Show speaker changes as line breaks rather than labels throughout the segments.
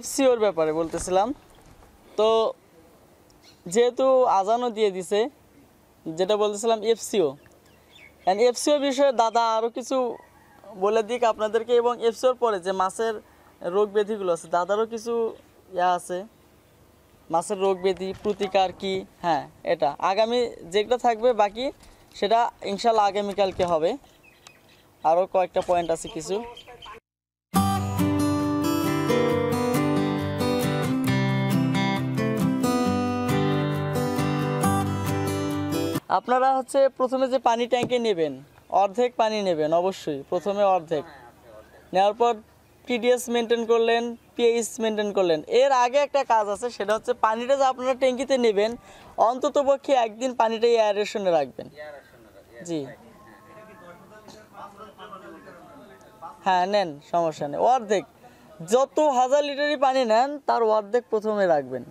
এফসিওর ব্যাপারে বলতেছিলাম তো যেহেতু আজানও দিয়ে দিছে যেটা বলতেছিলাম এফসিও অ্যান্ড এফসিও বিষয়ে দাদা আরও কিছু বলে দিক আপনাদেরকে এবং এফসিওর পরে যে মাছের রোগ ব্যাধিগুলো আছে দাদারও কিছু ইয়া আছে মাছের রোগ ব্যাধি প্রতিকার কি হ্যাঁ এটা আগামী যেটা থাকবে বাকি সেটা ইনশাল্লাহ আগামীকালকে হবে আরও কয়েকটা পয়েন্ট আছে কিছু আপনারা হচ্ছে প্রথমে যে পানি ট্যাঙ্কে নেবেন অর্ধেক পানি নেবেন অবশ্যই প্রথমে অর্ধেক নেওয়ার পর পিডিএস মেনটেন করলেন পিএইচ মেনটেন করলেন এর আগে একটা কাজ আছে সেটা হচ্ছে পানিটা যে আপনারা ট্যাঙ্কিতে নেবেন অন্তত পক্ষে একদিন পানিটা এয়ারেশনে রাখবেন জি হ্যাঁ নেন সমস্যা নেই অর্ধেক যত হাজার লিটারই পানি নেন তার অর্ধেক প্রথমে রাখবেন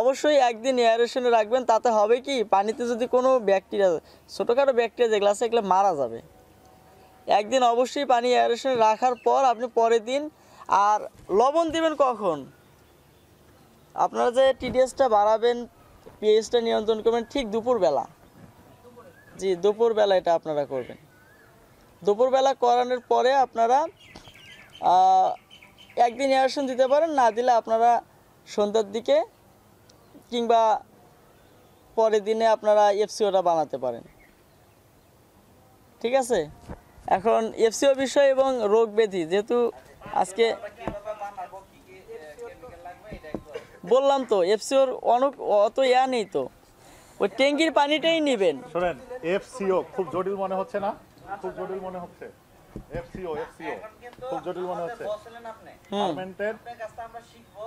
অবশ্যই একদিন এয়ারেশনে রাখবেন তাতে হবে কি পানিতে যদি কোনো ব্যাকটেরিয়া ছোটোখাটো ব্যাকটেরিয়া যেগুলো আছে এগুলো মারা যাবে একদিন অবশ্যই পানি এয়ারেশনে রাখার পর আপনি পরের দিন আর লবণ দিবেন কখন আপনারা যে টিডিএসটা বাড়াবেন পিএইচটা নিয়ন্ত্রণ করবেন ঠিক দুপুরবেলা জি দুপুরবেলা এটা আপনারা করবেন দুপুরবেলা করানোর পরে আপনারা একদিন এয়ারেশন দিতে পারেন না দিলে আপনারা সন্ধ্যার দিকে কিংবা পরের দিনে আপনারা এফসিওটা বানাতে পারেন ঠিক আছে এখন এফসিও বিষয় এবং রোগ ব্যাধি যেহেতু আজকে বললাম তো এফসিওর অনেক অত ইয়া নেই তো ওই ট্যাঙ্কির পানিটাই নেবেন শোনেন এফসিও খুব জটিল মনে হচ্ছে না
খুব জটিল মনে হচ্ছে এফসিও এফসিও খুব জটিল মনে হচ্ছে আপনি বলছিলেন আপনি আমরা
শিখবো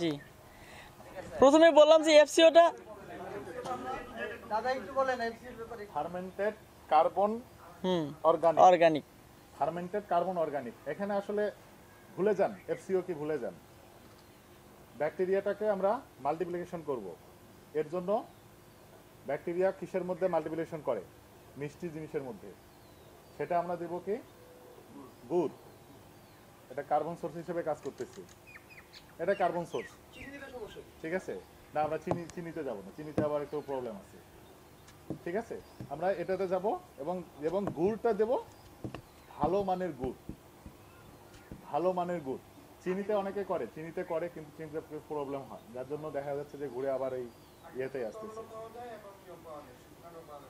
জি প্রথমে বললাম যে এফসিওটা
দাদা একটু বলেন এফসিওর ব্যাপারে ফার্মেন্টেড কার্বন হুম organic organic fermented carbon organic এখানে আসলে ভুলে যান এফসিও কি ভুলে যান ব্যাকটেরিয়াটাকে আমরা মাল্টিপ্লিকেশন করব এর জন্য ব্যাকটেরিয়া কিসের মধ্যে মাল্টিপ্লিকেশন করে মিষ্টি জিনিসের মধ্যে সেটা আমরা দেব কি গুড় এটা কার্বন সোর্স হিসেবে কাজ করতেছি এটা কার্বন সোর্স ঠিক আছে না আমরা চিনি চিনিতে যাবো না চিনিতে আবার একটু প্রবলেম আছে ঠিক আছে আমরা এটাতে যাব এবং এবং গুড়টা দেব ভালো মানের গুড় ভালো মানের গুড় চিনিতে অনেকে করে চিনিতে করে কিন্তু চিনিতে প্রবলেম হয় যার জন্য দেখা যাচ্ছে যে ঘুরে আবার এই ইয়েতে আসতেছে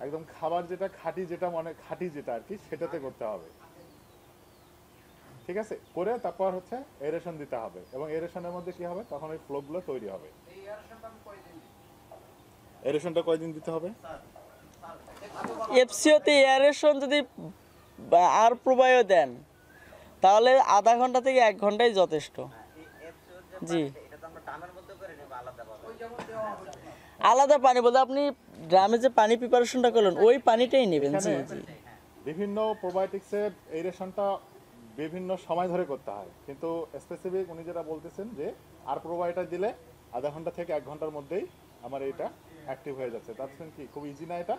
একদম খাবার যেটা খাঁটি যেটা মনে খাঁটি যেটা আর কি সেটাতে করতে হবে ঠিক আছে করে তারপর হচ্ছে এরেশন দিতে হবে এবং এরেশনের মধ্যে কি হবে তখন ওই ফ্লোগুলো তৈরি হবে এরেশনটা কয়দিন দিতে হবে
এফসিওতে এরেশন যদি আর প্রবায়ও দেন তাহলে আধা ঘন্টা থেকে এক ঘন্টাই যথেষ্ট হ্যাঁ, জি আলাদা পানি বলতে আপনি ড্রামে যে পানি প্রিপারেশনটা করলেন ওই পানিটাই নেবেন জি জি
হ্যাঁ। বিভিন্ন প্রোবায়োটিক্সের এই রেশনটা বিভিন্ন সময় ধরে করতে হয় কিন্তু স্পেসিফিক উনি যেটা বলতেছেন যে আর প্রোভাইডার দিলে আধা ঘন্টা থেকে এক ঘন্টার মধ্যেই আমার এটা অ্যাক্টিভ হয়ে যাচ্ছে তার কি খুব ইজি না এটা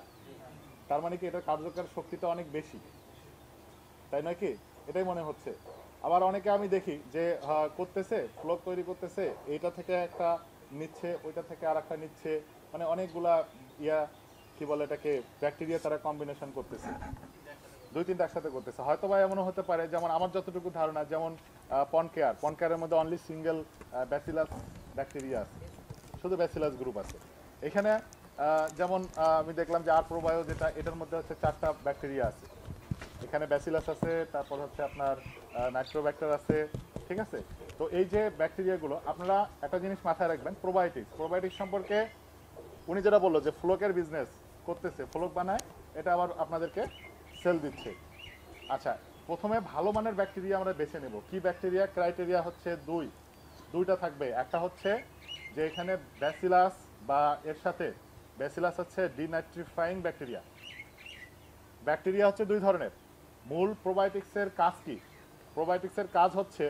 তার মানে কি এটার কার্যকর শক্তিটা অনেক বেশি তাই নয় কি এটাই মনে হচ্ছে আবার অনেকে আমি দেখি যে করতেছে ফ্লগ তৈরি করতেছে এইটা থেকে একটা নিচ্ছে ওইটা থেকে আর একটা নিচ্ছে মানে অনেকগুলা ইয়া কি বলে এটাকে ব্যাকটেরিয়া তারা কম্বিনেশন করতেছে দুই তিনটা একসাথে করতেছে হয়তো বা এমনও হতে পারে যেমন আমার যতটুকু ধারণা যেমন পন কেয়ার পন কেয়ারের মধ্যে অনলি সিঙ্গেল ব্যাসিলাস ব্যাকটেরিয়া আছে শুধু ব্যাসিলাস গ্রুপ আছে এখানে যেমন আমি দেখলাম যে আর প্রোবায়ো যেটা এটার মধ্যে হচ্ছে চারটা ব্যাকটেরিয়া আছে এখানে ব্যাসিলাস আছে তারপর হচ্ছে আপনার নাইট্রোব্যাক্টার আছে ঠিক আছে তো এই যে ব্যাকটেরিয়াগুলো আপনারা একটা জিনিস মাথায় রাখবেন প্রোবায়োটিক্স প্রোবায়োটিক্স সম্পর্কে উনি যেটা বললো যে ফ্লোকের বিজনেস করতেছে ফ্লোক বানায় এটা আবার আপনাদেরকে সেল দিচ্ছে আচ্ছা প্রথমে ভালো মানের ব্যাকটেরিয়া আমরা বেছে নেব কি ব্যাকটেরিয়া ক্রাইটেরিয়া হচ্ছে দুই দুইটা থাকবে একটা হচ্ছে যে এখানে ব্যাসিলাস বা এর সাথে ব্যাসিলাস হচ্ছে ডিনাইট্রিফাইং ব্যাকটেরিয়া ব্যাকটেরিয়া হচ্ছে দুই ধরনের মূল প্রোবায়োটিক্সের কাজ কি প্রোবায়োটিক্সের কাজ হচ্ছে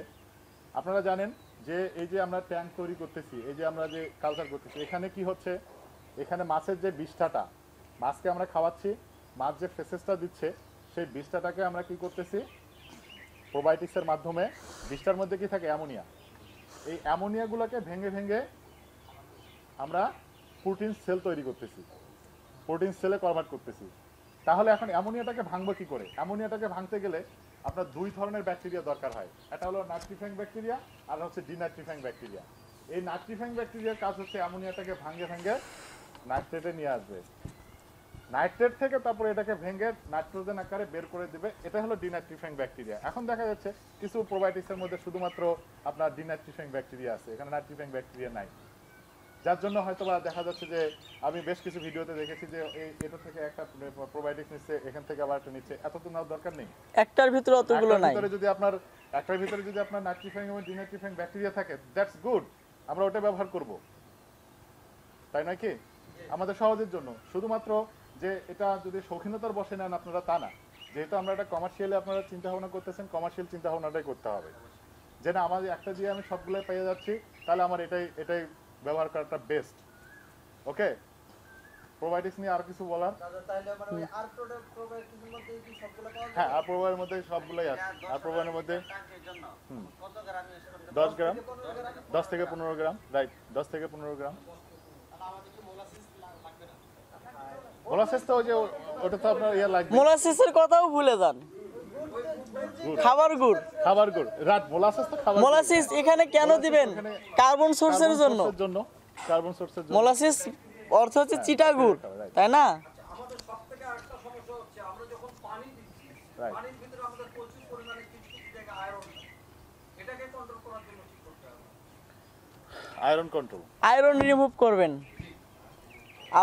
আপনারা জানেন যে এই যে আমরা ট্যাঙ্ক তৈরি করতেছি এই যে আমরা যে কালচার করতেছি এখানে কি হচ্ছে এখানে মাছের যে বিষ্ঠাটা মাছকে আমরা খাওয়াচ্ছি মাছ যে ফেসেসটা দিচ্ছে সেই বিষটাটাকে আমরা কি করতেছি প্রোবায়োটিক্সের মাধ্যমে বিষটার মধ্যে কি থাকে অ্যামোনিয়া এই অ্যামোনিয়াগুলোকে ভেঙে ভেঙে আমরা প্রোটিন সেল তৈরি করতেছি প্রোটিন সেলে কনভার্ট করতেছি তাহলে এখন অ্যামোনিয়াটাকে ভাঙবো কি করে অ্যামোনিয়াটাকে ভাঙতে গেলে আপনার দুই ধরনের ব্যাকটেরিয়া দরকার হয় এটা হলো নাট্রিফ্যাং ব্যাকটেরিয়া আর হচ্ছে ডিনাট্রিফ্যাং ব্যাকটেরিয়া এই নাট্রিফ্যাং ব্যাকটেরিয়ার কাজ হচ্ছে অ্যামোনিয়াটাকে ভাঙে ভাঙে নাইট্রেটে নিয়ে আসবে নাইট্রেট থেকে তারপরে এটাকে ভেঙে নাইট্রোজেন আকারে বের করে দিবে এটা হলো ডিনাইট্রিফাইং ব্যাকটেরিয়া এখন দেখা যাচ্ছে কিছু প্রোবায়োটিক্সের মধ্যে শুধুমাত্র আপনার ডিনাইট্রিফাইং ব্যাকটেরিয়া আছে এখানে নাইট্রিফাইং ব্যাকটেরিয়া নাই যার জন্য হয়তো বা দেখা যাচ্ছে যে আমি বেশ কিছু ভিডিওতে দেখেছি যে এই এটা থেকে একটা প্রোবায়োটিক্স নিচ্ছে এখান থেকে আবার একটা নিচ্ছে এত তো নেওয়ার দরকার নেই
একটার ভিতরে অতগুলো নাই ভিতরে
যদি আপনার একটার ভিতরে যদি আপনার নাইট্রিফাইং এবং ডিনাইট্রিফাইং ব্যাকটেরিয়া থাকে দ্যাটস গুড আমরা ওটা ব্যবহার করব তাই নয় কি আমাদের সহজের জন্য শুধুমাত্র যে এটা যদি শৌখিনতার বসে নেন আপনারা তা না যেহেতু আমরা এটা কমার্শিয়ালি আপনারা চিন্তা ভাবনা করতেছেন কমার্শিয়াল চিন্তা ভাবনাটাই করতে হবে যে না আমার একটা দিয়ে আমি সবগুলোই পেয়ে যাচ্ছি তাহলে আমার এটাই এটাই ব্যবহার করাটা বেস্ট ওকে প্রোবায়োটিক্স নিয়ে আর কিছু বলার
হ্যাঁ আর মধ্যে সবগুলোই আছে আর হ্যাঁ, প্রোবাইয়ের মধ্যে দশ গ্রাম দশ থেকে পনেরো গ্রাম
রাইট দশ থেকে পনেরো গ্রাম মোলাসেসের ইয়ে কথাও ভুলে যান খাবার গুড়
খাবার গুড় রাত মোলাসেস তো খাবার মোলাসেস এখানে কেন দিবেন কার্বন সোর্সের জন্য জন্য
কার্বন সোর্সের জন্য মোলাসেস অর্থ হচ্ছে হ্যাঁ, চিটা গুড় তাই না আয়রন কন্ট্রোল
আয়রন রিমুভ করবেন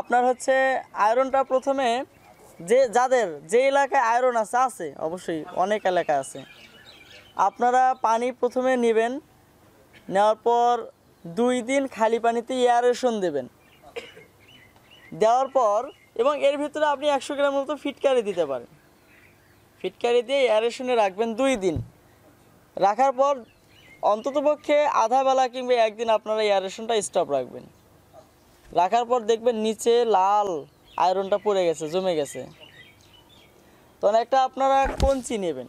আপনার হচ্ছে আয়রনটা প্রথমে যে যাদের যে এলাকায় আয়রন আছে আছে অবশ্যই অনেক এলাকা আছে আপনারা পানি প্রথমে নেবেন নেওয়ার পর দুই দিন খালি পানিতে এয়ারেশন দেবেন দেওয়ার পর এবং এর ভিতরে আপনি একশো গ্রাম মতো ফিটকারি দিতে পারেন ফিটকারি দিয়ে এয়ারেশনে রাখবেন দুই দিন রাখার পর অন্ততপক্ষে আধা বেলা কিংবা একদিন আপনারা এয়ারেশনটা স্টপ রাখবেন রাখার পর দেখবেন নিচে লাল আয়রনটা পড়ে গেছে জমে গেছে তখন একটা আপনারা কঞ্চি নেবেন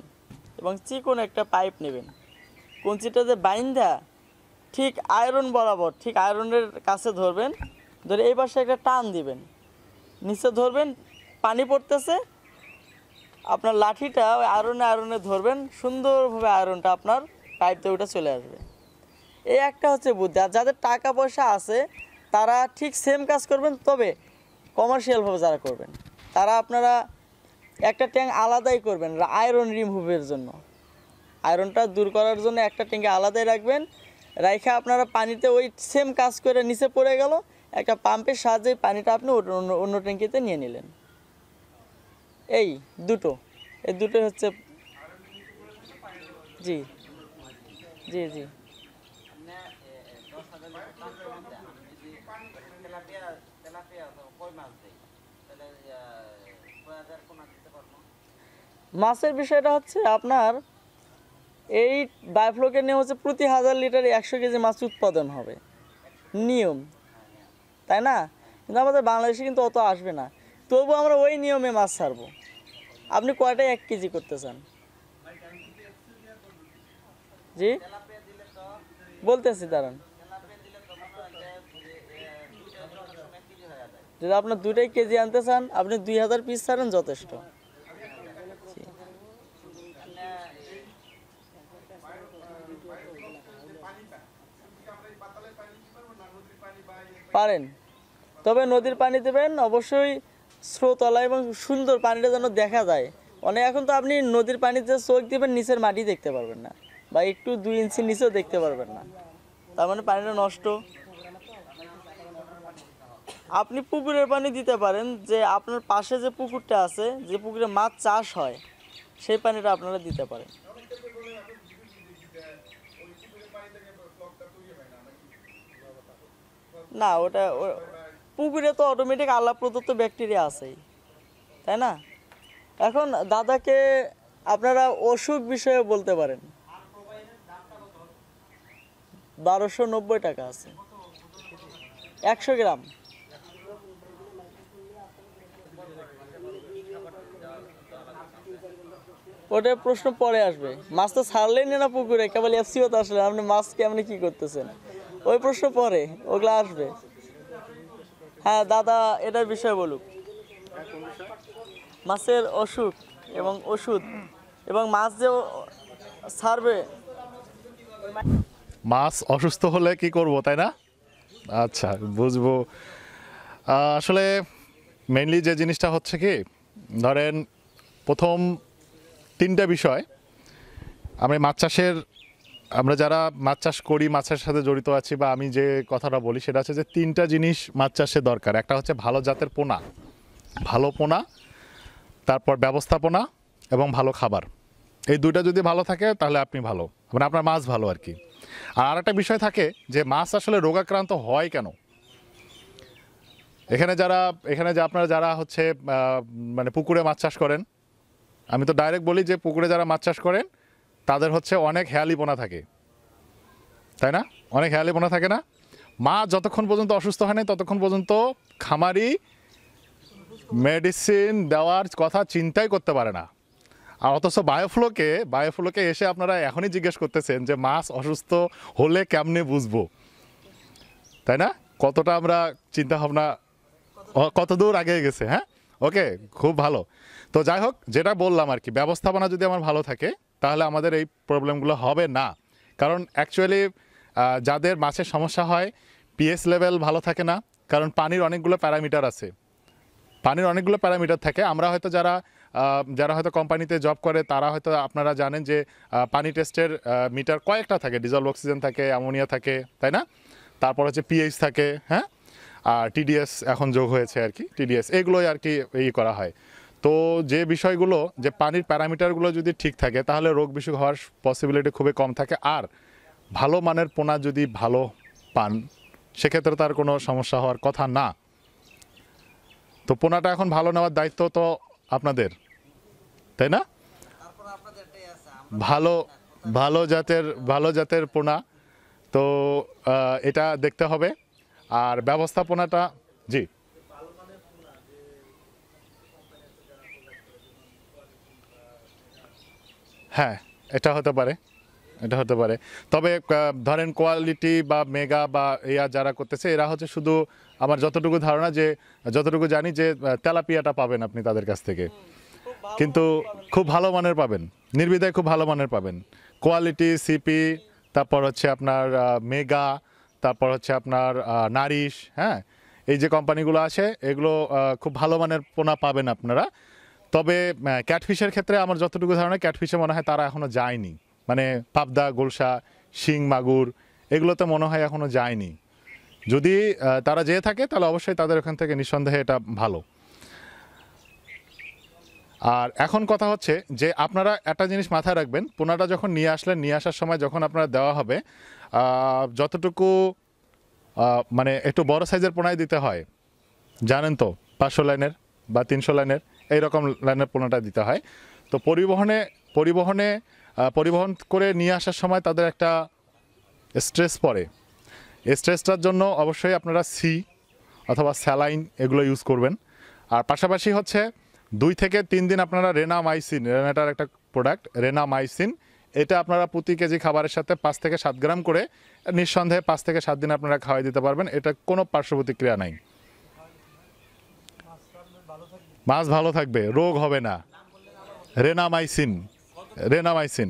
এবং চিকন একটা পাইপ নেবেন কঞ্চিটা যে বাইন্দা ঠিক আয়রন বরাবর ঠিক আয়রনের কাছে ধরবেন ধরে এই পাশে একটা টান দিবেন নিচে ধরবেন পানি পড়তেছে আপনার লাঠিটা ওই আয়রনে আয়রনে ধরবেন সুন্দরভাবে আয়রনটা আপনার পাইপ দিয়ে ওটা চলে আসবে এই একটা হচ্ছে বুদ্ধি আর যাদের টাকা পয়সা আছে তারা ঠিক সেম কাজ করবেন তবে কমার্শিয়ালভাবে যারা করবেন তারা আপনারা একটা ট্যাঙ্ক আলাদাই করবেন আয়রন রিমুভের জন্য আয়রনটা দূর করার জন্য একটা ট্যাঙ্কে আলাদাই রাখবেন রাইখা আপনারা পানিতে ওই সেম কাজ করে নিচে পড়ে গেল একটা পাম্পের সাহায্যে পানিটা আপনি অন্য ট্যাঙ্কিতে নিয়ে নিলেন এই দুটো এই দুটো হচ্ছে জি জি জি মাছের বিষয়টা হচ্ছে আপনার এই বায়োফ্লোকে নিয়ে হচ্ছে প্রতি হাজার লিটারে একশো কেজি মাছ উৎপাদন হবে নিয়ম তাই না কিন্তু আমাদের বাংলাদেশে কিন্তু অত আসবে না তবু আমরা ওই নিয়মে মাছ ছাড়বো আপনি কয়টা এক কেজি করতে চান জি বলতেছি দাঁড়ান যদি আপনার দুটাই কেজি আনতে চান আপনি দুই হাজার পিস ছাড়েন যথেষ্ট পারেন তবে নদীর পানি দেবেন অবশ্যই স্রোতলা এবং সুন্দর পানিটা যেন দেখা যায় অনেক মানে এখন তো আপনি নদীর পানিতে চোখ দেবেন নিচের মাটি দেখতে পারবেন না বা একটু দুই ইঞ্চি নিচেও দেখতে পারবেন না তার মানে পানিটা নষ্ট আপনি পুকুরের পানি দিতে পারেন যে আপনার পাশে যে পুকুরটা আছে যে পুকুরে মাছ চাষ হয় সেই পানিটা আপনারা দিতে পারেন না ওটা পুকুরে তো অটোমেটিক আল্লাহ প্রদত্ত ব্যাকটেরিয়া আছেই তাই না এখন দাদাকে আপনারা অসুখ বিষয়ে বলতে পারেন বারোশো নব্বই টাকা আছে একশো গ্রাম ওটা প্রশ্ন পরে আসবে মাছ তো ছাড়লেন না পুকুরে কেবল এফসিও তো আসলে আপনি মাছ কেমন কি করতেছেন ওই প্রশ্ন পরে ওগুলো আসবে হ্যাঁ দাদা এটার বিষয়ে বলুক মাছের অসুখ এবং ওষুধ এবং মাছ যে সারবে
মাছ অসুস্থ হলে কি করব তাই না আচ্ছা বুঝবো আসলে মেনলি যে জিনিসটা হচ্ছে কি ধরেন প্রথম তিনটা বিষয় আমি মাছ চাষের আমরা যারা মাছ চাষ করি মাছের সাথে জড়িত আছি বা আমি যে কথাটা বলি সেটা হচ্ছে যে তিনটা জিনিস মাছ চাষে দরকার একটা হচ্ছে ভালো জাতের পোনা ভালো পোনা তারপর ব্যবস্থাপনা এবং ভালো খাবার এই দুইটা যদি ভালো থাকে তাহলে আপনি ভালো মানে আপনার মাছ ভালো আর কি আর একটা বিষয় থাকে যে মাছ আসলে রোগাক্রান্ত হয় কেন এখানে যারা এখানে যে আপনারা যারা হচ্ছে মানে পুকুরে মাছ চাষ করেন আমি তো ডাইরেক্ট বলি যে পুকুরে যারা মাছ চাষ করেন তাদের হচ্ছে অনেক হেয়ালিপনা থাকে তাই না অনেক হেয়ালিপনা থাকে না মা যতক্ষণ পর্যন্ত অসুস্থ হয় ততক্ষণ পর্যন্ত খামারি মেডিসিন দেওয়ার কথা চিন্তাই করতে পারে না আর অথচ বায়োফ্লোকে বায়োফ্লোকে এসে আপনারা এখনই জিজ্ঞেস করতেছেন যে মাছ অসুস্থ হলে কেমনে বুঝবো তাই না কতটা আমরা চিন্তা ভাবনা কত দূর আগে গেছে হ্যাঁ ওকে খুব ভালো তো যাই হোক যেটা বললাম আর কি ব্যবস্থাপনা যদি আমার ভালো থাকে তাহলে আমাদের এই প্রবলেমগুলো হবে না কারণ অ্যাকচুয়ালি যাদের মাছের সমস্যা হয় পিএস লেভেল ভালো থাকে না কারণ পানির অনেকগুলো প্যারামিটার আছে পানির অনেকগুলো প্যারামিটার থাকে আমরা হয়তো যারা যারা হয়তো কোম্পানিতে জব করে তারা হয়তো আপনারা জানেন যে পানি টেস্টের মিটার কয়েকটা থাকে ডিজল অক্সিজেন থাকে অ্যামোনিয়া থাকে তাই না তারপর হচ্ছে পিএইচ থাকে হ্যাঁ আর টিডিএস এখন যোগ হয়েছে আর কি টিডিএস এগুলোই আর কি ই করা হয় তো যে বিষয়গুলো যে পানির প্যারামিটারগুলো যদি ঠিক থাকে তাহলে রোগ বিষয় হওয়ার পসিবিলিটি খুবই কম থাকে আর ভালো মানের পোনা যদি ভালো পান সেক্ষেত্রে তার কোনো সমস্যা হওয়ার কথা না তো পোনাটা এখন ভালো নেওয়ার দায়িত্ব তো আপনাদের তাই না ভালো ভালো জাতের ভালো জাতের পোনা তো এটা দেখতে হবে আর ব্যবস্থাপনাটা জি হ্যাঁ এটা হতে পারে এটা হতে পারে তবে ধরেন কোয়ালিটি বা মেগা বা ইয়া যারা করতেছে এরা হচ্ছে শুধু আমার যতটুকু ধারণা যে যতটুকু জানি যে তেলাপিয়াটা পাবেন আপনি তাদের কাছ থেকে কিন্তু খুব ভালো মানের পাবেন নির্বিধায় খুব ভালো মানের পাবেন কোয়ালিটি সিপি তারপর হচ্ছে আপনার মেগা তারপর হচ্ছে আপনার নারিশ হ্যাঁ এই যে কোম্পানিগুলো আছে এগুলো খুব ভালো মানের পোনা পাবেন আপনারা তবে ক্যাটফিশের ক্ষেত্রে আমার যতটুকু ধারণা ক্যাটফিশে মনে হয় তারা এখনও যায়নি মানে পাবদা গোলসা শিং মাগুর এগুলোতে মনে হয় এখনও যায়নি যদি তারা যেয়ে থাকে তাহলে অবশ্যই তাদের ওখান থেকে নিঃসন্দেহে এটা ভালো আর এখন কথা হচ্ছে যে আপনারা একটা জিনিস মাথায় রাখবেন পোনাটা যখন নিয়ে আসলেন নিয়ে আসার সময় যখন আপনারা দেওয়া হবে যতটুকু মানে একটু বড় সাইজের পোনায় দিতে হয় জানেন তো পাঁচশো লাইনের বা তিনশো লাইনের এই রকম লাইনের পোনাটা দিতে হয় তো পরিবহনে পরিবহনে পরিবহন করে নিয়ে আসার সময় তাদের একটা স্ট্রেস পড়ে স্ট্রেসটার জন্য অবশ্যই আপনারা সি অথবা স্যালাইন এগুলো ইউজ করবেন আর পাশাপাশি হচ্ছে দুই থেকে তিন দিন আপনারা রেনামাইসিন রেনাটার একটা প্রোডাক্ট রেনামাইসিন এটা আপনারা প্রতি কেজি খাবারের সাথে পাঁচ থেকে সাত গ্রাম করে নিঃসন্দেহে পাঁচ থেকে সাত দিন আপনারা খাওয়াই দিতে পারবেন এটা কোনো পার্শ্বপ্রতিক্রিয়া প্রতিক্রিয়া নাই মাছ ভালো থাকবে রোগ হবে না রেনামাইসিন রেনামাইসিন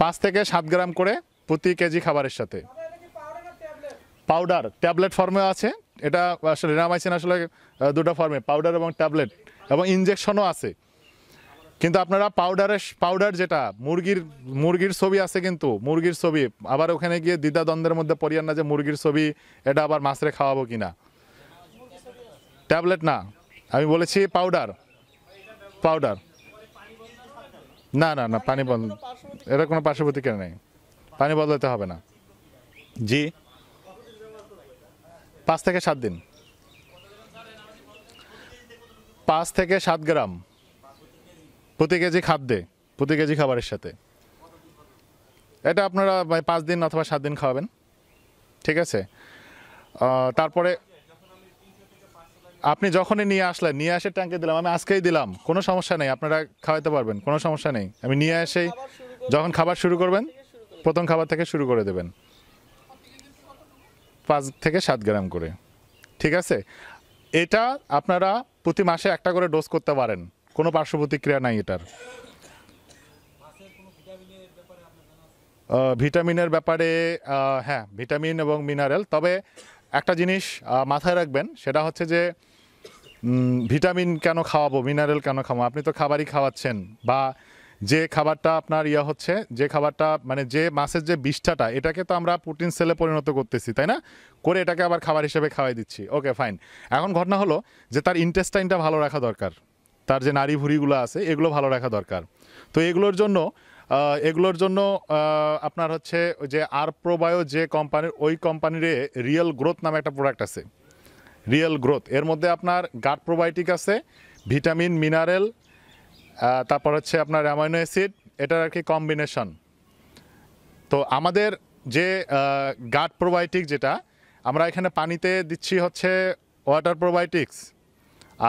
পাঁচ থেকে সাত গ্রাম করে প্রতি কেজি খাবারের সাথে পাউডার ট্যাবলেট ফর্মে আছে এটা আসলে রেনামাইসিন আসলে দুটো ফর্মে পাউডার এবং ট্যাবলেট এবং ইঞ্জেকশনও আছে কিন্তু আপনারা পাউডারের পাউডার যেটা মুরগির মুরগির ছবি আছে কিন্তু মুরগির ছবি আবার ওখানে গিয়ে দ্বিধাদ্বন্দ্বের মধ্যে পড়িয়ান না যে মুরগির ছবি এটা আবার মাছরে খাওয়াবো না ট্যাবলেট না আমি বলেছি পাউডার পাউডার না না না পানি বদল এটা কোনো পার্শ্ববর্তী কেন নেই পানি বদলাতে হবে না জি পাঁচ থেকে সাত দিন পাঁচ থেকে সাত গ্রাম প্রতি কেজি খাদ্যে প্রতি কেজি খাবারের সাথে এটা আপনারা মানে, পাঁচ দিন অথবা সাত দিন খাওয়াবেন ঠিক আছে তারপরে আপনি যখনই নিয়ে আসলেন নিয়ে এসে ট্যাঙ্কে দিলাম আমি আজকেই দিলাম কোনো সমস্যা নেই আপনারা খাওয়াতে পারবেন কোনো সমস্যা নেই আমি নিয়ে এসেই যখন খাবার শুরু করবেন প্রথম খাবার থেকে শুরু করে দেবেন পাঁচ থেকে সাত গ্রাম করে ঠিক আছে এটা আপনারা প্রতি মাসে একটা করে ডোজ করতে পারেন কোনো পার্শ্ব প্রতিক্রিয়া নাই এটার ভিটামিনের ব্যাপারে হ্যাঁ ভিটামিন এবং মিনারেল তবে একটা জিনিস মাথায় রাখবেন সেটা হচ্ছে যে ভিটামিন কেন খাওয়াবো মিনারেল কেন খাওয়াবো আপনি তো খাবারই খাওয়াচ্ছেন বা যে খাবারটা আপনার ইয়া হচ্ছে যে খাবারটা মানে যে মাছের যে বিষ্ঠাটা এটাকে তো আমরা প্রোটিন সেলে পরিণত করতেছি তাই না করে এটাকে আবার খাবার হিসেবে খাওয়াই দিচ্ছি ওকে ফাইন এখন ঘটনা হলো যে তার ইন্টেস্টাইনটা ভালো রাখা দরকার তার যে নারী ভুড়িগুলো আছে এগুলো ভালো রাখা দরকার তো এগুলোর জন্য এগুলোর জন্য আপনার হচ্ছে যে আর প্রোবায়ো যে কোম্পানির ওই কোম্পানির রিয়েল গ্রোথ নামে একটা প্রোডাক্ট আছে রিয়েল গ্রোথ এর মধ্যে আপনার গাট প্রোবায়োটিক আছে ভিটামিন মিনারেল তারপর হচ্ছে আপনার অ্যামাইনো অ্যাসিড এটার আর কি কম্বিনেশন তো আমাদের যে গাট প্রোবায়োটিক যেটা আমরা এখানে পানিতে দিচ্ছি হচ্ছে ওয়াটার প্রোবায়োটিক্স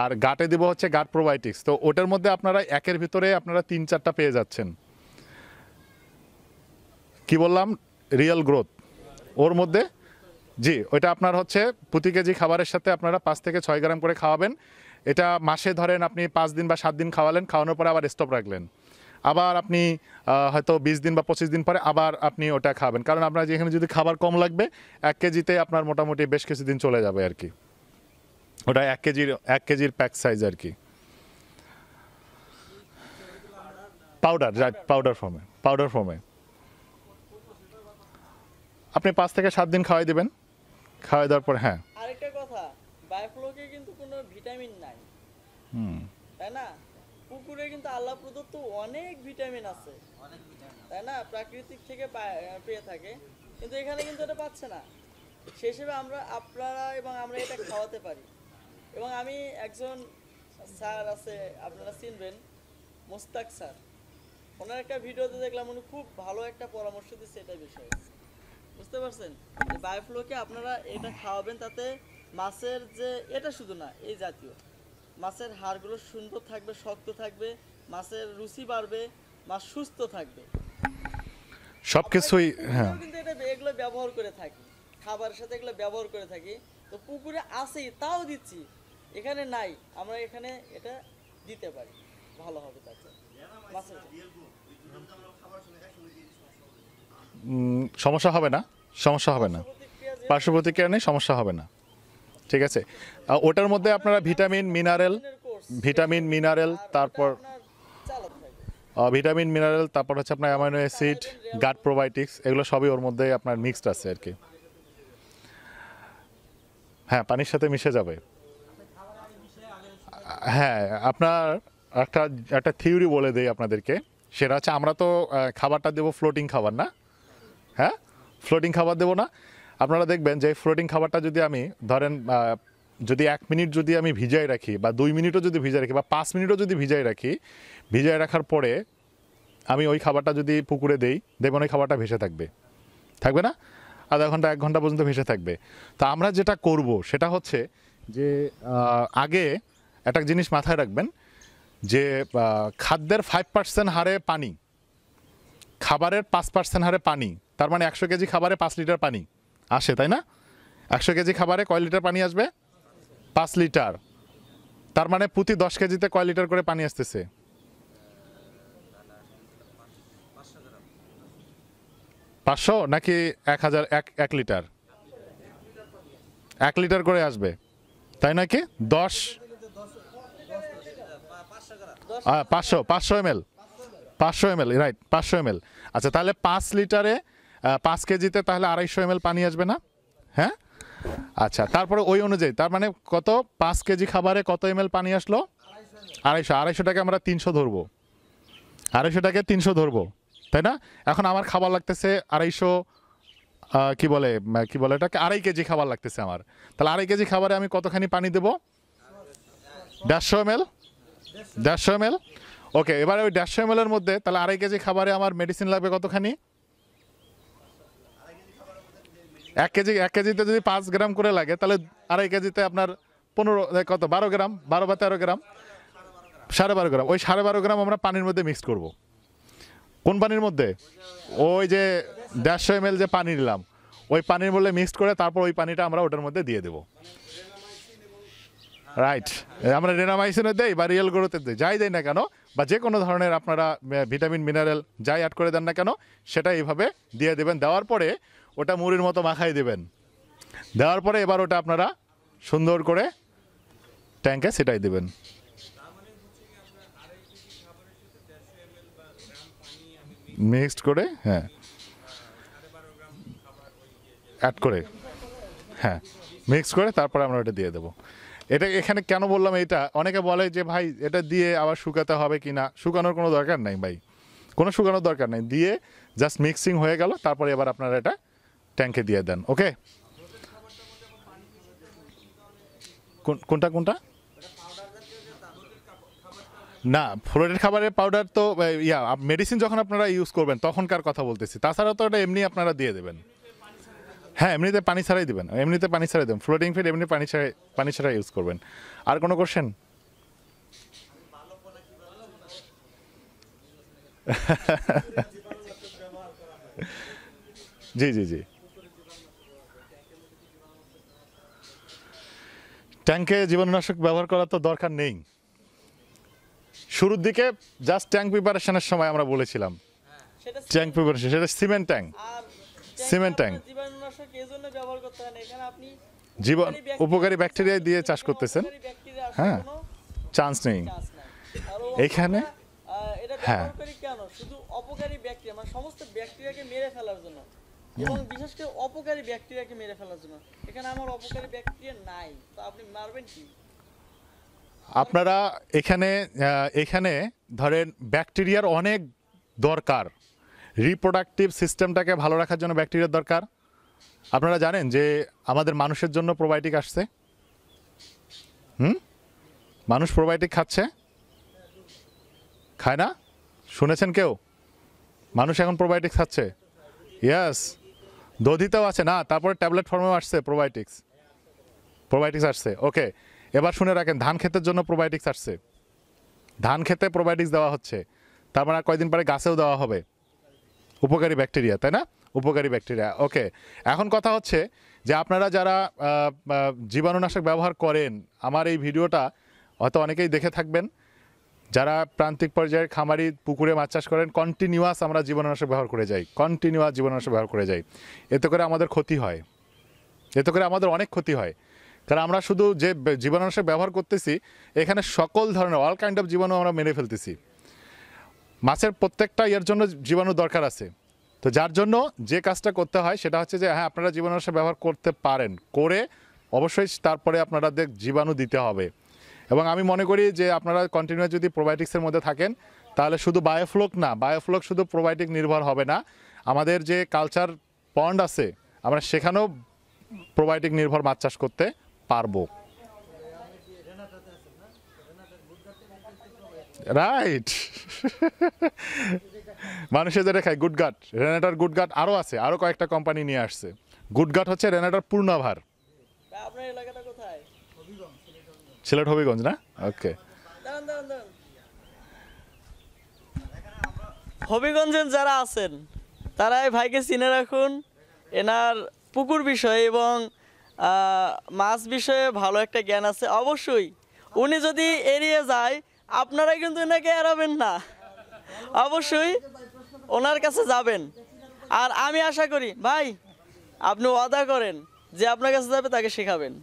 আর গাটে দেবো হচ্ছে গাট প্রোবায়োটিক্স তো ওটার মধ্যে আপনারা একের ভিতরে আপনারা তিন চারটা পেয়ে যাচ্ছেন কি বললাম রিয়েল গ্রোথ ওর মধ্যে জি ওইটা আপনার হচ্ছে প্রতি কেজি খাবারের সাথে আপনারা পাঁচ থেকে ছয় গ্রাম করে খাওয়াবেন এটা মাসে ধরেন আপনি পাঁচ দিন বা সাত দিন খাওয়ালেন খাওয়ানোর পরে আবার স্টপ রাখলেন আবার আপনি হয়তো বিশ দিন বা পঁচিশ দিন পরে আবার আপনি ওটা খাবেন কারণ আপনার যেখানে যদি খাবার কম লাগবে এক কেজিতে আপনার মোটামুটি বেশ কিছুদিন চলে যাবে আর কি ওটা এক কেজির এক কেজির প্যাক সাইজ আর কি পাউডার রাইট পাউডার ফর্মে পাউডার ফর্মে আপনি পাঁচ থেকে সাত দিন খাওয়াই দেবেন খাওয়া দাওয়ার পর হ্যাঁ
আরেকটা কথা বায়োফ্লকে কিন্তু কোনো ভিটামিন নাই হুম তাই না কুকুরে কিন্তু আল্লাহ প্রদত্ত অনেক ভিটামিন আছে অনেক ভিটামিন তাই না প্রাকৃতিক থেকে পেয়ে থাকে কিন্তু এখানে কিন্তু এটা পাচ্ছে না সে হিসেবে আমরা আপনারা এবং আমরা এটা খাওয়াতে পারি এবং আমি একজন স্যার আছে আপনারা চিনবেন মোস্তাক স্যার ওনার একটা ভিডিওতে দেখলাম উনি খুব ভালো একটা পরামর্শ দিচ্ছে এটা বিষয়ে বুঝতে পারছেন বায়োফ্লোকে আপনারা এটা খাওয়াবেন তাতে মাছের যে এটা শুধু না এই জাতীয় মাছের হাড়গুলো সুন্দর থাকবে শক্ত থাকবে মাছের রুচি বাড়বে মাছ সুস্থ থাকবে
সবকিছুই হ্যাঁ কিন্তু
এটা এগুলো ব্যবহার করে থাকি খাবারের সাথে এগুলো ব্যবহার করে থাকি তো পুকুরে আছেই তাও দিচ্ছি এখানে নাই আমরা এখানে এটা দিতে পারি ভালো হবে তাতে মাছের
সমস্যা হবে না সমস্যা হবে না পার্শ্ব প্রতিক্রিয়া নেই সমস্যা হবে না ঠিক আছে ওটার মধ্যে আপনারা ভিটামিন মিনারেল ভিটামিন মিনারেল তারপর ভিটামিন মিনারেল তারপর হচ্ছে আপনার অ্যামাইনো অ্যাসিড গাট প্রোবায়োটিক্স এগুলো সবই ওর মধ্যে আপনার মিক্সড আছে আর কি হ্যাঁ পানির সাথে মিশে যাবে হ্যাঁ আপনার একটা একটা থিওরি বলে দেই আপনাদেরকে সেটা হচ্ছে আমরা তো খাবারটা দেবো ফ্লোটিং খাবার না হ্যাঁ ফ্লোটিং খাবার দেবো না আপনারা দেখবেন যে ফ্লোটিং খাবারটা যদি আমি ধরেন যদি এক মিনিট যদি আমি ভিজাই রাখি বা দুই মিনিটও যদি ভিজাই রাখি বা পাঁচ মিনিটও যদি ভিজাই রাখি ভিজাই রাখার পরে আমি ওই খাবারটা যদি পুকুরে দেই দেখবেন ওই খাবারটা ভেসে থাকবে থাকবে না আধা ঘন্টা এক ঘন্টা পর্যন্ত ভেসে থাকবে তা আমরা যেটা করব সেটা হচ্ছে যে আগে একটা জিনিস মাথায় রাখবেন যে খাদ্যের ফাইভ পার্সেন্ট হারে পানি খাবারের পাঁচ পার্সেন্ট হারে পানি তার মানে একশো কেজি খাবারে পাঁচ লিটার পানি আসে তাই না একশো কেজি খাবারে কয় লিটার পানি আসবে পাঁচ লিটার তার মানে প্রতি দশ কেজিতে কয় লিটার করে পানি আসতেছে পাঁচশো নাকি এক হাজার এক এক লিটার এক লিটার করে আসবে তাই নাকি দশ পাঁচশো পাঁচশো এম এল পাঁচশো এম এল রাইট পাঁচশো এম এল আচ্ছা তাহলে পাঁচ লিটারে পাঁচ কেজিতে তাহলে আড়াইশো এম পানি আসবে না হ্যাঁ আচ্ছা তারপরে ওই অনুযায়ী তার মানে কত পাঁচ কেজি খাবারে কত এম পানি আসলো আড়াইশো আড়াইশোটাকে আমরা তিনশো ধরবো আড়াইশোটাকে তিনশো ধরবো তাই না এখন আমার খাবার লাগতেছে আড়াইশো কি বলে কি বলে এটাকে আড়াই কেজি খাবার লাগতেছে আমার তাহলে আড়াই কেজি খাবারে আমি কতখানি পানি দেবো দেড়শো এম এল দেড়শো এম এল ওকে এবারে ওই দেড়শো এম এলের মধ্যে তাহলে আড়াই কেজি খাবারে আমার মেডিসিন লাগবে কতখানি এক কেজি এক কেজিতে যদি পাঁচ গ্রাম করে লাগে তাহলে আড়াই কেজিতে আপনার পনেরো কত বারো গ্রাম বারো বা তেরো গ্রাম সাড়ে বারো গ্রাম ওই সাড়ে বারো গ্রাম আমরা পানির মধ্যে মিক্স করব। কোন পানির মধ্যে ওই যে দেড়শো এম যে পানি নিলাম ওই পানির মধ্যে মিক্স করে তারপর ওই পানিটা আমরা ওটার মধ্যে দিয়ে দেবো রাইট আমরা রেনামাইসিনে দেই বা রিয়েল গ্রোথে দিই যাই দেয় না কেন বা যে কোনো ধরনের আপনারা ভিটামিন মিনারেল যাই অ্যাড করে দেন না কেন সেটা এইভাবে দিয়ে দেবেন দেওয়ার পরে ওটা মুড়ির মতো মাখাই দেবেন দেওয়ার পরে এবার ওটা আপনারা সুন্দর করে ট্যাঙ্কে সেটাই দেবেন মিক্সড করে হ্যাঁ অ্যাড করে হ্যাঁ মিক্স করে তারপরে আমরা ওটা দিয়ে দেবো এটা এখানে কেন বললাম এটা অনেকে বলে যে ভাই এটা দিয়ে আবার শুকাতে হবে কি না শুকানোর কোনো দরকার নাই ভাই কোনো শুকানোর দরকার নেই দিয়ে জাস্ট মিক্সিং হয়ে গেল তারপরে এবার আপনারা এটা ট্যাঙ্কে দিয়ে দেন ওকে কোনটা কোনটা না ফ্লোরের খাবারের পাউডার তো ইয়া মেডিসিন যখন আপনারা ইউজ করবেন তখনকার কথা বলতেছি তাছাড়া তো এটা এমনি আপনারা দিয়ে দেবেন হ্যাঁ এমনিতে পানি ছাড়াই দেবেন এমনিতে পানি ছাড়াই দেবেন ফ্লোটিং ফিড এমনি পানি ছাড়াই পানি ছাড়াই ইউজ করবেন আর কোনো কোশ্চেন জি জি জি ট্যাঙ্কে জীবাণুনাশক ব্যবহার করা তো দরকার নেই শুরুর দিকে জাস্ট ট্যাঙ্ক প্রিপারেশনের সময় আমরা বলেছিলাম ট্যাঙ্ক প্রিপারেশন সেটা সিমেন্ট ট্যাঙ্ক সিমেন্ট ট্যাঙ্ক জীবন উপকারী ব্যাকটেরিয়া দিয়ে চাষ করতেছেন হ্যাঁ চান্স নেই এখানে হ্যাঁ শুধু অপকারী ব্যাকটেরিয়া
মানে সমস্ত ব্যাকটেরিয়াকে মেরে ফেলার জন্য এবং বিশেষ করে অপকারী ব্যাকটেরিয়াকে মেরে ফেলার জন্য এখানে আমার অপকারী ব্যাকটেরিয়া নাই তো আপনি মারবেন কি
আপনারা এখানে এখানে ধরেন ব্যাকটেরিয়ার অনেক দরকার রিপ্রোডাক্টিভ সিস্টেমটাকে ভালো রাখার জন্য ব্যাকটেরিয়ার দরকার আপনারা জানেন যে আমাদের মানুষের জন্য প্রোবায়োটিক আসছে হুম মানুষ প্রোবায়োটিক খাচ্ছে খায় না শুনেছেন কেউ মানুষ এখন প্রোবায়োটিক খাচ্ছে ইয়াস দধিতেও আছে না তারপরে ট্যাবলেট ফর্মেও আসছে প্রোবায়োটিক্স প্রোবায়োটিক্স আসছে ওকে এবার শুনে রাখেন ধান ক্ষেতের জন্য প্রোবায়োটিক্স আসছে ধান খেতে প্রোবায়োটিক্স দেওয়া হচ্ছে তার মানে কয়দিন পরে গাছেও দেওয়া হবে উপকারী ব্যাকটেরিয়া তাই না উপকারী ব্যাকটেরিয়া ওকে এখন কথা হচ্ছে যে আপনারা যারা জীবাণুনাশক ব্যবহার করেন আমার এই ভিডিওটা হয়তো অনেকেই দেখে থাকবেন যারা প্রান্তিক পর্যায়ের খামারি পুকুরে মাছ চাষ করেন কন্টিনিউয়াস আমরা জীবনাশক ব্যবহার করে যাই কন্টিনিউয়াস জীবনাশক ব্যবহার করে যাই এতে করে আমাদের ক্ষতি হয় এতে করে আমাদের অনেক ক্ষতি হয় কারণ আমরা শুধু যে জীবাণুনাশক ব্যবহার করতেছি এখানে সকল ধরনের অল কাইন্ড অফ জীবাণু আমরা মেরে ফেলতেছি মাছের প্রত্যেকটা ইয়ের জন্য জীবাণু দরকার আছে তো যার জন্য যে কাজটা করতে হয় সেটা হচ্ছে যে হ্যাঁ আপনারা জীবাণুনাশক ব্যবহার করতে পারেন করে অবশ্যই তারপরে আপনারা দেখ জীবাণু দিতে হবে এবং আমি মনে করি যে আপনারা কন্টিনিউ যদি প্রোবায়োটিক্সের মধ্যে থাকেন তাহলে শুধু বায়োফ্লক না বায়োফ্লক শুধু প্রোবায়োটিক নির্ভর হবে না আমাদের যে কালচার পন্ড আছে আমরা সেখানেও প্রোবায়োটিক নির্ভর মাছ চাষ করতে পারবো রাইট মানুষে যেটা খায় গুডগাট রেনাটার গুডগাট আরও আছে আরও কয়েকটা কোম্পানি নিয়ে আসছে গুডগাট হচ্ছে রেনাটার পূর্ণাভার
এলাকাটা কোথায়
সিলেট হবিগঞ্জ না ওকে
হবিগঞ্জের যারা আছেন তারা এই ভাইকে চিনে রাখুন এনার পুকুর বিষয়ে এবং মাছ বিষয়ে ভালো একটা জ্ঞান আছে অবশ্যই উনি যদি এড়িয়ে যায় আপনারা কিন্তু এনাকে এড়াবেন না অবশ্যই ওনার কাছে যাবেন আর আমি আশা করি ভাই আপনি ওয়াদা করেন যে আপনার কাছে যাবে তাকে শেখাবেন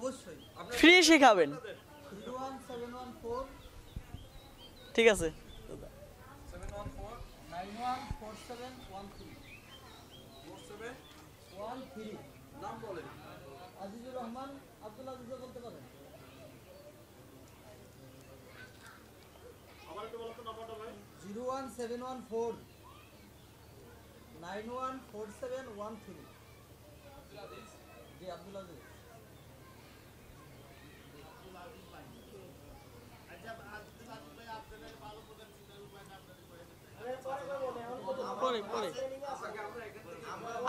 অবশ্যই ফ্রি শেখাবেন ঠিক আছে zero one seven one four nine one four seven one three জি আব্দুল আজিজ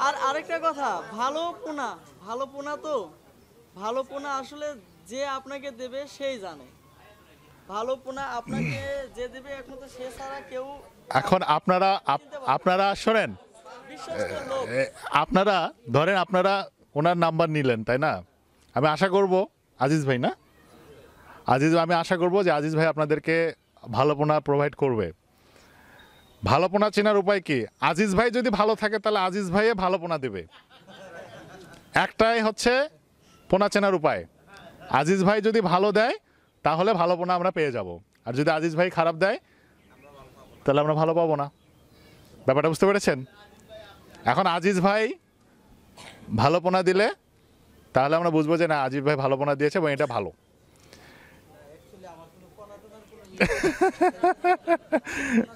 আর আরেকটা কথা ভালো পোনা ভালো পোনা তো ভালো পোনা আসলে যে আপনাকে দেবে সেই জানে ভালো পোনা আপনাকে যে দেবে এখন তো সে
ছাড়া কেউ এখন আপনারা আপনারা শোনেন আপনারা ধরেন আপনারা ওনার নাম্বার নিলেন তাই না আমি আশা করব আজিজ ভাই না আজিজ আমি আশা করব যে আজিজ ভাই আপনাদেরকে ভালো পোনা প্রোভাইড করবে ভালো পোনা চেনার উপায় কি আজিজ ভাই যদি ভালো থাকে তাহলে আজিজ ভাইয়ে ভালো পোনা দেবে একটাই হচ্ছে পোনা চেনার উপায় আজিজ ভাই যদি ভালো দেয় তাহলে ভালো পোনা আমরা পেয়ে যাব আর যদি আজিজ ভাই খারাপ দেয় তাহলে আমরা ভালো পাবো না ব্যাপারটা বুঝতে পেরেছেন এখন আজিজ ভাই ভালো পোনা দিলে তাহলে আমরা বুঝবো যে না আজিজ ভাই ভালো পোনা দিয়েছে এবং এটা ভালো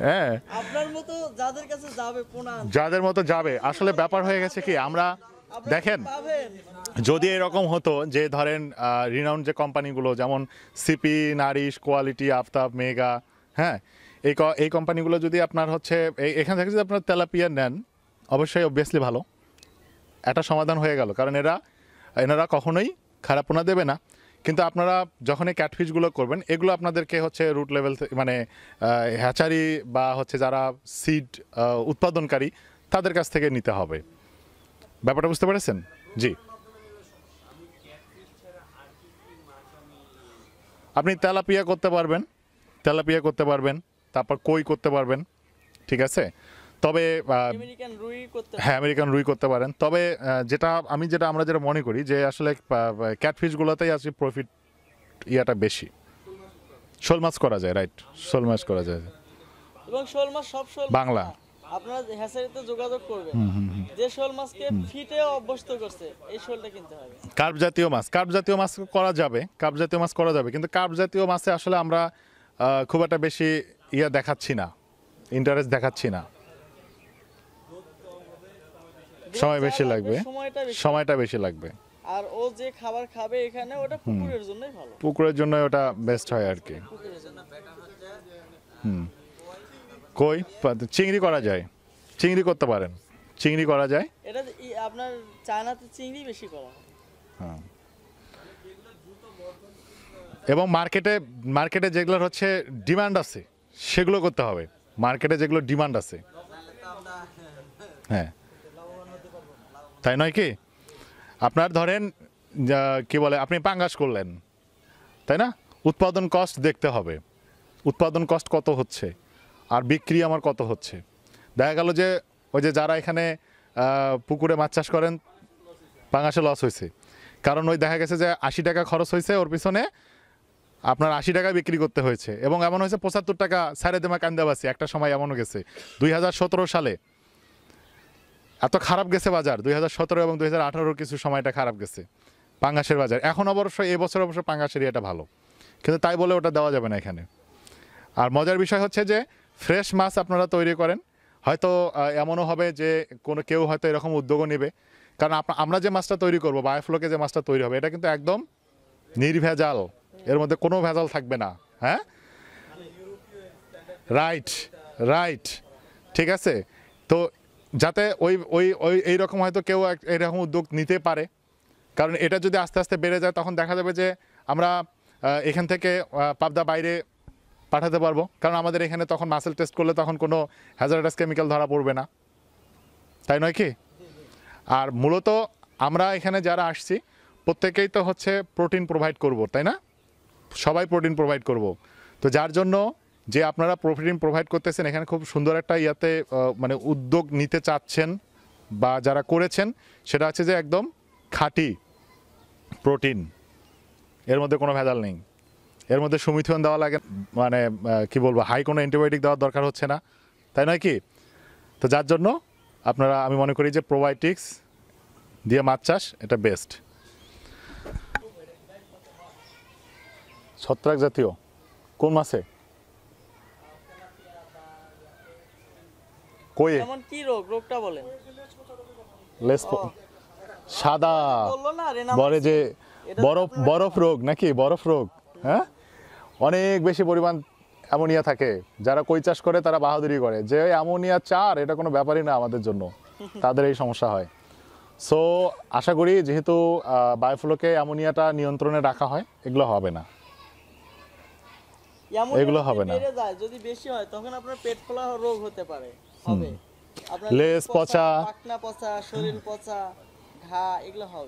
হ্যাঁ
আপনার মতো যাদের কাছে যাবে
যাদের মতো যাবে আসলে ব্যাপার হয়ে গেছে কি আমরা দেখেন যদি এরকম হতো যে ধরেন রিনাউন্ড যে কোম্পানিগুলো যেমন CP nourish quality Aftab mega হ্যাঁ এই এই কোম্পানিগুলো যদি আপনার হচ্ছে এখান থেকে যদি আপনার তেলাপিয়া নেন অবশ্যই অবভিয়াসলি ভালো একটা সমাধান হয়ে গেল কারণ এরা এনারা কখনোই খারাপ পোনা দেবে না কিন্তু আপনারা যখন এই ক্যাটফিশগুলো করবেন এগুলো আপনাদেরকে হচ্ছে রুট লেভেল মানে হ্যাচারি বা হচ্ছে যারা সিড উৎপাদনকারী তাদের কাছ থেকে নিতে হবে ব্যাপারটা বুঝতে পেরেছেন জি আপনি তেলাপিয়া করতে পারবেন তেলাপিয়া করতে পারবেন তারপর কই করতে পারবেন ঠিক আছে তবে হ্যাঁ আমেরিকান রুই করতে পারেন তবে যেটা আমি যেটা আমরা যেটা মনে করি যে আসলে ক্যাটফিশগুলোতেই আছে প্রফিট ইয়াটা বেশি শোল মাছ করা যায় রাইট শোল মাছ করা যায়
এবং শোল মাছ সব শোল বাংলা আপনারা হ্যাচারিতে যোগাযোগ করবেন যে শোল মাছকে ফিটে অভ্যস্ত করছে এই শোলটা কিনতে হবে
কার্প জাতীয় মাছ কার্প জাতীয় মাছ করা যাবে কার্প জাতীয় মাছ করা যাবে কিন্তু কার্প জাতীয় মাছে আসলে আমরা খুব একটা বেশি ইয়া দেখাচ্ছি না ইন্টারেস্ট দেখাচ্ছি না সময় বেশি লাগবে সময়টা বেশি লাগবে
আর ও যে খাবার খাবে এখানে
ওটা পুকুরের জন্যই ভালো পুকুরের জন্য ওটা বেস্ট হয় আর কি হুম কই চিংড়ি করা যায় চিংড়ি করতে পারেন চিংড়ি করা যায়
এটা আপনার চায়নাতে চিংড়ি বেশি করা হয় হ্যাঁ।
এবং মার্কেটে মার্কেটে যেগুলো হচ্ছে ডিমান্ড আছে সেগুলো করতে হবে মার্কেটে যেগুলো ডিমান্ড আছে হ্যাঁ তাই নয় কি আপনার ধরেন কি বলে আপনি পাঙ্গাস করলেন তাই না উৎপাদন কস্ট দেখতে হবে উৎপাদন কস্ট কত হচ্ছে আর বিক্রি আমার কত হচ্ছে দেখা গেল যে ওই যে যারা এখানে পুকুরে মাছ চাষ করেন পাঙ্গাসে লস হয়েছে কারণ ওই দেখা গেছে যে আশি টাকা খরচ হয়েছে ওর পিছনে আপনার আশি টাকা বিক্রি করতে হয়েছে এবং এমন হয়েছে পঁচাত্তর টাকা সাড়ে দেমা কান্দাবাসি একটা সময় এমনও গেছে দুই সালে এত খারাপ গেছে বাজার দুই হাজার সতেরো এবং দুই হাজার কিছু সময়টা খারাপ গেছে পাঙ্গাসের বাজার এখন অবশ্য এবছর অবশ্য পাঙ্গাসের এটা ভালো কিন্তু তাই বলে ওটা দেওয়া যাবে না এখানে আর মজার বিষয় হচ্ছে যে ফ্রেশ মাছ আপনারা তৈরি করেন হয়তো এমনও হবে যে কোনো কেউ হয়তো এরকম উদ্যোগও নেবে কারণ আমরা যে মাছটা তৈরি করবো বায়োফ্লোকে যে মাছটা তৈরি হবে এটা কিন্তু একদম নির্ভেজাল এর মধ্যে কোনো ভেজাল থাকবে না হ্যাঁ রাইট রাইট ঠিক আছে তো যাতে ওই ওই ওই এইরকম হয়তো কেউ এরকম উদ্যোগ নিতে পারে কারণ এটা যদি আস্তে আস্তে বেড়ে যায় তখন দেখা যাবে যে আমরা এখান থেকে পাবদা বাইরে পাঠাতে পারবো কারণ আমাদের এখানে তখন মাসেল টেস্ট করলে তখন কোনো হ্যাজারাটাস কেমিক্যাল ধরা পড়বে না তাই নয় কি আর মূলত আমরা এখানে যারা আসছি প্রত্যেকেই তো হচ্ছে প্রোটিন প্রোভাইড করব তাই না সবাই প্রোটিন প্রোভাইড করব তো যার জন্য যে আপনারা প্রফিটিং প্রোভাইড করতেছেন এখানে খুব সুন্দর একটা ইয়াতে মানে উদ্যোগ নিতে চাচ্ছেন বা যারা করেছেন সেটা হচ্ছে যে একদম খাঁটি প্রোটিন এর মধ্যে কোনো ভেজাল নেই এর মধ্যে সুমিথন দেওয়া লাগে মানে কি বলবো হাই কোনো অ্যান্টিবায়োটিক দেওয়ার দরকার হচ্ছে না তাই নয় কি তো যার জন্য আপনারা আমি মনে করি যে প্রোবায়োটিক্স দিয়ে মাছ চাষ এটা বেস্ট ছত্রাক জাতীয় কোন মাসে কই এমন
কি রোগ রোগটা বলেন
সাদা বলে যে বরফ বরফ রোগ নাকি বরফ রোগ হ্যাঁ অনেক বেশি পরিমাণ অ্যামোনিয়া থাকে যারা কই চাষ করে তারা বাহাদুরি করে যে অ্যামোনিয়া চার এটা কোনো ব্যাপারই না আমাদের জন্য তাদের এই সমস্যা হয় সো আশা করি যেহেতু বায়োফ্লোকে অ্যামোনিয়াটা নিয়ন্ত্রণে রাখা হয় এগুলো হবে না
এগুলো হবে না যদি বেশি হয় তখন আপনার পেট ফোলা রোগ হতে পারে হবে লেজ পচা পাকনা পচা শরীর পচা ঘা এগুলো হবে